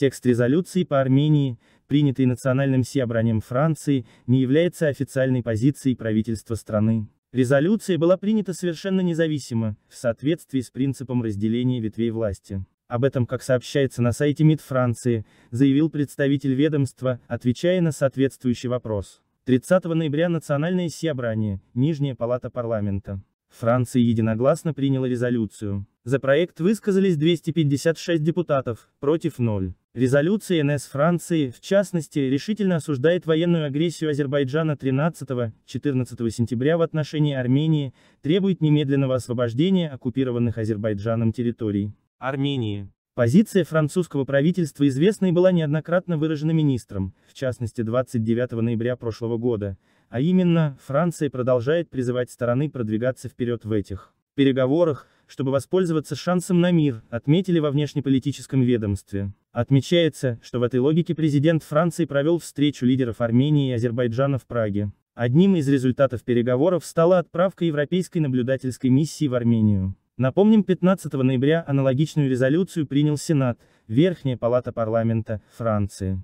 Текст резолюции по Армении, принятый национальным собранием Франции, не является официальной позицией правительства страны. Резолюция была принята совершенно независимо, в соответствии с принципом разделения ветвей власти. Об этом, как сообщается на сайте МИД Франции, заявил представитель ведомства, отвечая на соответствующий вопрос. 30 ноября Национальное собрание, Нижняя палата парламента. Франция единогласно приняла резолюцию, за проект высказались 256 депутатов, против 0. Резолюция НС Франции, в частности, решительно осуждает военную агрессию Азербайджана 13-14 сентября в отношении Армении, требует немедленного освобождения оккупированных Азербайджаном территорий. Армении. Позиция французского правительства известна и была неоднократно выражена министром, в частности 29 ноября прошлого года, а именно, Франция продолжает призывать стороны продвигаться вперед в этих переговорах, чтобы воспользоваться шансом на мир, отметили во внешнеполитическом ведомстве. Отмечается, что в этой логике президент Франции провел встречу лидеров Армении и Азербайджана в Праге. Одним из результатов переговоров стала отправка Европейской наблюдательской миссии в Армению. Напомним, 15 ноября аналогичную резолюцию принял Сенат, Верхняя палата парламента, Франции.